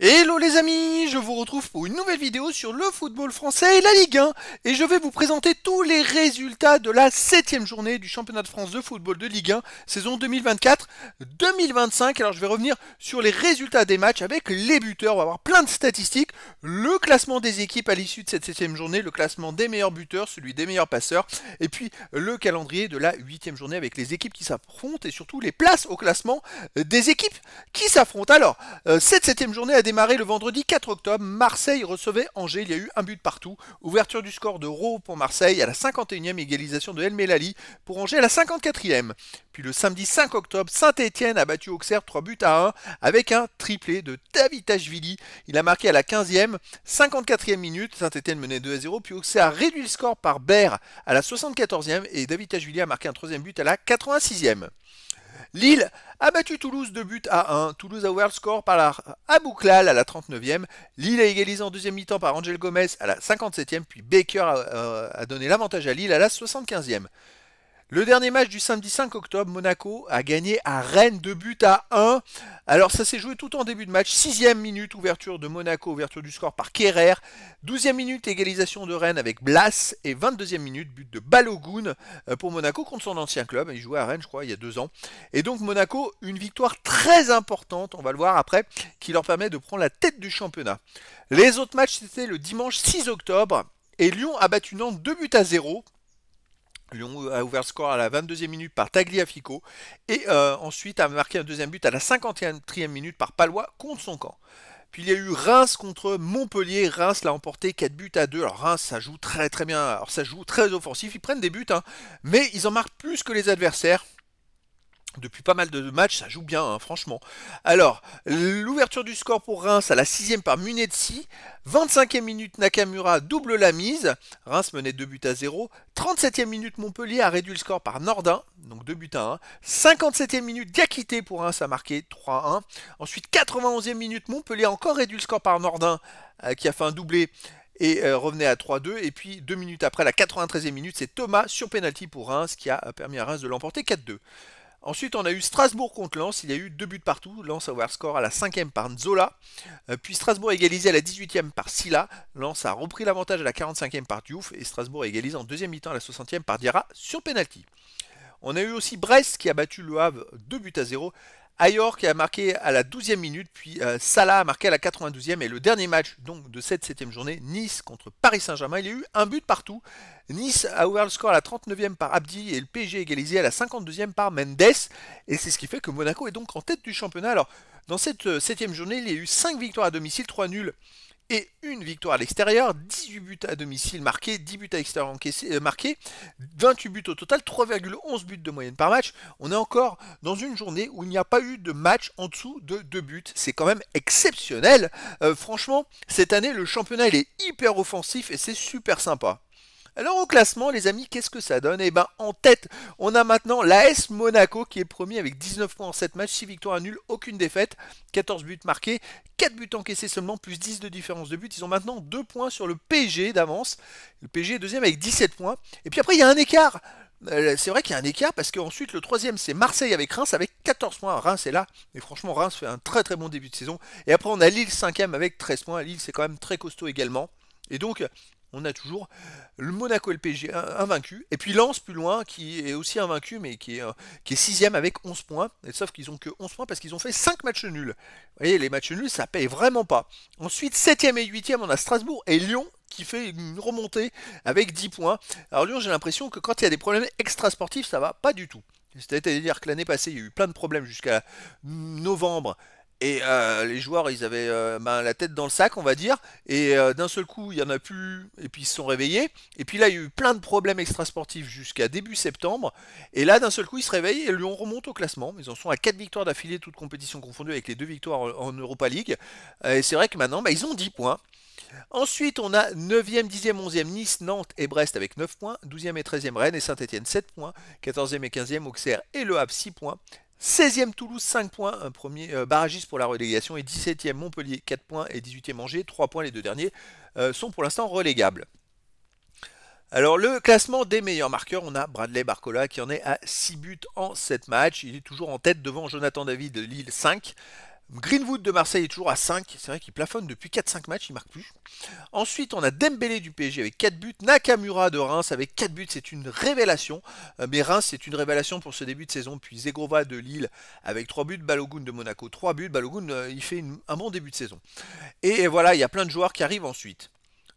Hello les amis, je vous retrouve pour une nouvelle vidéo sur le football français et la Ligue 1 et je vais vous présenter tous les résultats de la septième journée du championnat de France de football de Ligue 1 saison 2024-2025. Alors je vais revenir sur les résultats des matchs avec les buteurs, on va avoir plein de statistiques, le classement des équipes à l'issue de cette septième journée, le classement des meilleurs buteurs, celui des meilleurs passeurs et puis le calendrier de la huitième journée avec les équipes qui s'affrontent et surtout les places au classement des équipes qui s'affrontent. Alors euh, cette septième journée a démarré le vendredi 4 octobre. Marseille recevait Angers. Il y a eu un but partout. Ouverture du score de Rowe pour Marseille à la 51e égalisation de El Melali pour Angers à la 54e. Puis le samedi 5 octobre, saint étienne a battu Auxerre 3 buts à 1 avec un triplé de Vili. Il a marqué à la 15e, 54e minute. saint étienne menait 2 à 0. Puis Auxerre a réduit le score par Baird à la 74e et David Tachvili a marqué un troisième but à la 86e. Lille a battu Toulouse de but à 1. Toulouse a ouvert le score par la Abouklal à la 39e. Lille a égalisé en deuxième mi-temps par Angel Gomez à la 57e, puis Baker a, euh, a donné l'avantage à Lille à la 75e. Le dernier match du samedi 5 octobre, Monaco a gagné à Rennes 2 buts à 1. Alors ça s'est joué tout en début de match. Sixième minute, ouverture de Monaco, ouverture du score par Kerrer. Douzième minute, égalisation de Rennes avec Blas. Et 22e minute, but de Balogun euh, pour Monaco contre son ancien club. Il jouait à Rennes, je crois, il y a deux ans. Et donc Monaco, une victoire très importante, on va le voir après, qui leur permet de prendre la tête du championnat. Les autres matchs, c'était le dimanche 6 octobre. Et Lyon a battu Nantes 2 buts à 0. Lyon a ouvert le score à la 22e minute par Tagliafico et euh, ensuite a marqué un deuxième but à la 53e minute par Palois contre son camp. Puis il y a eu Reims contre Montpellier. Reims l'a emporté 4 buts à 2. Alors Reims, ça joue très très bien. Alors ça joue très offensif. Ils prennent des buts, hein, mais ils en marquent plus que les adversaires depuis pas mal de matchs, ça joue bien, hein, franchement. Alors, l'ouverture du score pour Reims à la 6 par Munetsi. 25e minute, Nakamura double la mise. Reims menait 2 buts à 0. 37e minute, Montpellier a réduit le score par Nordin, donc 2 buts à 1. 57e minute, Diakité pour Reims a marqué 3-1. Ensuite, 91e minute, Montpellier a encore réduit le score par Nordin, euh, qui a fait un doublé et euh, revenait à 3-2. Et puis 2 minutes après, la 93e minute, c'est Thomas sur penalty pour Reims qui a euh, permis à Reims de l'emporter 4-2. Ensuite, on a eu Strasbourg contre Lens. Il y a eu deux buts partout. Lens a ouvert score à la cinquième par N'Zola, euh, Puis Strasbourg égalisé à la 18ème par Silla. Lens a repris l'avantage à la 45ème par Diouf. Et Strasbourg égalisé en deuxième mi-temps à la 60ème par Diarra sur penalty. On a eu aussi Brest qui a battu le Havre 2 buts à 0 Ayor qui a marqué à la 12e minute, puis euh, Salah a marqué à la 92e. Et le dernier match donc de cette 7 journée, Nice contre Paris Saint-Germain, il y a eu un but partout. Nice a ouvert le score à la 39e par Abdi et le PSG égalisé à la 52e par Mendes. Et c'est ce qui fait que Monaco est donc en tête du championnat. Alors, dans cette 7 euh, journée, il y a eu 5 victoires à domicile, 3 nuls et une victoire à l'extérieur, 18 buts à domicile marqués, 10 buts à l'extérieur encaissés, euh, marqués, 28 buts au total, 3,11 buts de moyenne par match. On est encore dans une journée où il n'y a pas eu de match en dessous de 2 buts. C'est quand même exceptionnel. Euh, franchement, cette année, le championnat il est hyper offensif et c'est super sympa. Alors au classement, les amis, qu'est-ce que ça donne Eh ben en tête, on a maintenant l'AS Monaco qui est premier avec 19 points en 7 matchs, 6 victoires nul, aucune défaite, 14 buts marqués, 4 buts encaissés seulement, plus 10 de différence de buts. Ils ont maintenant 2 points sur le PG d'avance. Le PG est deuxième avec 17 points. Et puis après, il y a un écart. Euh, c'est vrai qu'il y a un écart parce qu'ensuite le troisième c'est Marseille avec Reims avec 14 points. Reims est là, mais franchement Reims fait un très très bon début de saison. Et après on a Lille 5 cinquième avec 13 points. Lille c'est quand même très costaud également. Et donc on a toujours le Monaco LPG invaincu, et puis Lens plus loin qui est aussi invaincu mais qui est, euh, qui est sixième avec 11 points, et sauf qu'ils ont que 11 points parce qu'ils ont fait 5 matchs nuls. Vous voyez, les matchs nuls ça paye vraiment pas. Ensuite, septième et huitième, on a Strasbourg et Lyon qui fait une remontée avec 10 points. Alors Lyon, j'ai l'impression que quand il y a des problèmes extra-sportifs, ça va pas du tout. C'est-à-dire que l'année passée, il y a eu plein de problèmes jusqu'à novembre et euh, les joueurs, ils avaient euh, ben, la tête dans le sac, on va dire. Et euh, d'un seul coup, il y en a plus. Et puis ils se sont réveillés. Et puis là, il y a eu plein de problèmes extrasportifs jusqu'à début septembre. Et là, d'un seul coup, ils se réveillent et lui on remonte au classement. Ils en sont à 4 victoires d'affilée, toutes compétitions confondues, avec les deux victoires en Europa League. Et c'est vrai que maintenant, ben, ils ont 10 points. Ensuite, on a 9e, 10e, 11e Nice, Nantes et Brest avec 9 points, 12e et 13e Rennes et Saint-Etienne 7 points, 14e et 15e Auxerre et Le Havre 6 points, 16e Toulouse 5 points, un premier euh, pour la relégation et 17e Montpellier 4 points et 18e Angers 3 points, les deux derniers euh, sont pour l'instant relégables. Alors le classement des meilleurs marqueurs, on a Bradley Barcola qui en est à 6 buts en 7 matchs, il est toujours en tête devant Jonathan David de Lille 5 Greenwood de Marseille est toujours à 5. C'est vrai qu'il plafonne depuis 4-5 matchs, il marque plus. Ensuite, on a Dembélé du PSG avec 4 buts. Nakamura de Reims avec 4 buts, c'est une révélation. Euh, mais Reims, c'est une révélation pour ce début de saison. Puis Zegrova de Lille avec 3 buts. Balogun de Monaco, 3 buts. Balogun, euh, il fait un bon début de saison. Et voilà, il y a plein de joueurs qui arrivent ensuite.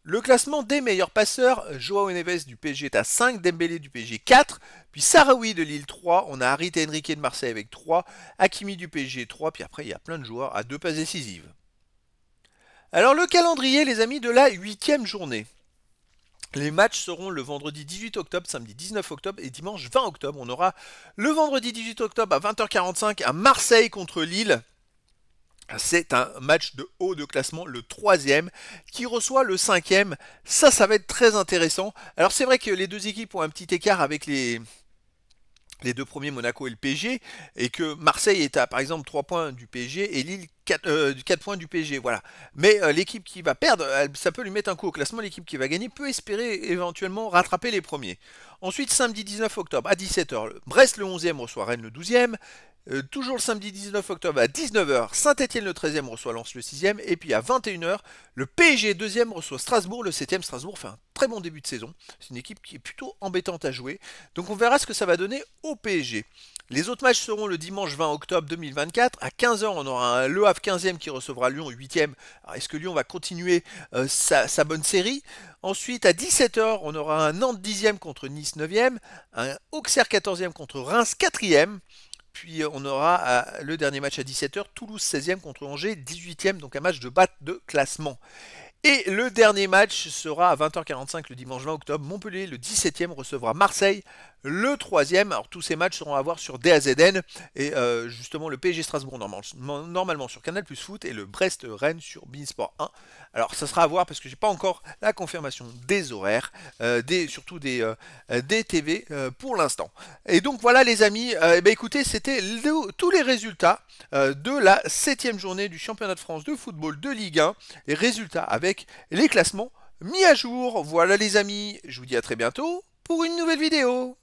Le classement des meilleurs passeurs, Joao Neves du PSG est à 5, Dembélé du PSG 4, puis Sarawi de Lille 3, on a Harit Henrique de Marseille avec 3, Hakimi du PSG 3, puis après il y a plein de joueurs à deux passes décisives. Alors le calendrier les amis de la huitième journée. Les matchs seront le vendredi 18 octobre, samedi 19 octobre et dimanche 20 octobre. On aura le vendredi 18 octobre à 20h45 à Marseille contre Lille. C'est un match de haut de classement, le troisième, qui reçoit le cinquième. Ça, ça va être très intéressant. Alors c'est vrai que les deux équipes ont un petit écart avec les, les deux premiers Monaco et le pg et que Marseille est à par exemple 3 points du PSG et Lille 4, euh, points du PSG. Voilà. Mais euh, l'équipe qui va perdre, ça peut lui mettre un coup au classement. L'équipe qui va gagner peut espérer éventuellement rattraper les premiers. Ensuite, samedi 19 octobre à 17h, Brest le 11e reçoit Rennes le 12e. Euh, toujours le samedi 19 octobre à 19h, Saint-Etienne le 13e reçoit Lens le 6e. Et puis à 21h, le PSG 2e reçoit Strasbourg. Le 7e, Strasbourg fin bon début de saison. C'est une équipe qui est plutôt embêtante à jouer. Donc on verra ce que ça va donner au PSG. Les autres matchs seront le dimanche 20 octobre 2024. À 15h, on aura un Le Havre 15e qui recevra Lyon 8e. Est-ce que Lyon va continuer euh, sa, bonne série Ensuite, à 17h, on aura un Nantes 10e contre Nice 9e, un Auxerre 14e contre Reims 4e. Puis euh, on aura euh, le dernier match à 17h, Toulouse 16e contre Angers 18e, donc un match de batte de classement. Et le dernier match sera à 20h45 le dimanche 20 octobre. Montpellier, le 17e, recevra Marseille, le 3e. Alors tous ces matchs seront à voir sur DAZN et euh, justement le PSG Strasbourg normalement, sur Canal Plus Foot et le Brest-Rennes sur Beansport 1. Alors ça sera à voir parce que j'ai pas encore la confirmation des horaires, euh, surtout des, euh, des TV pour l'instant. Et donc voilà les amis, eh ben, écoutez c'était tous les résultats de la 7e journée du championnat de France de football de Ligue 1. Les résultats avec les classements mis à jour. Voilà les amis, je vous dis à très bientôt pour une nouvelle vidéo.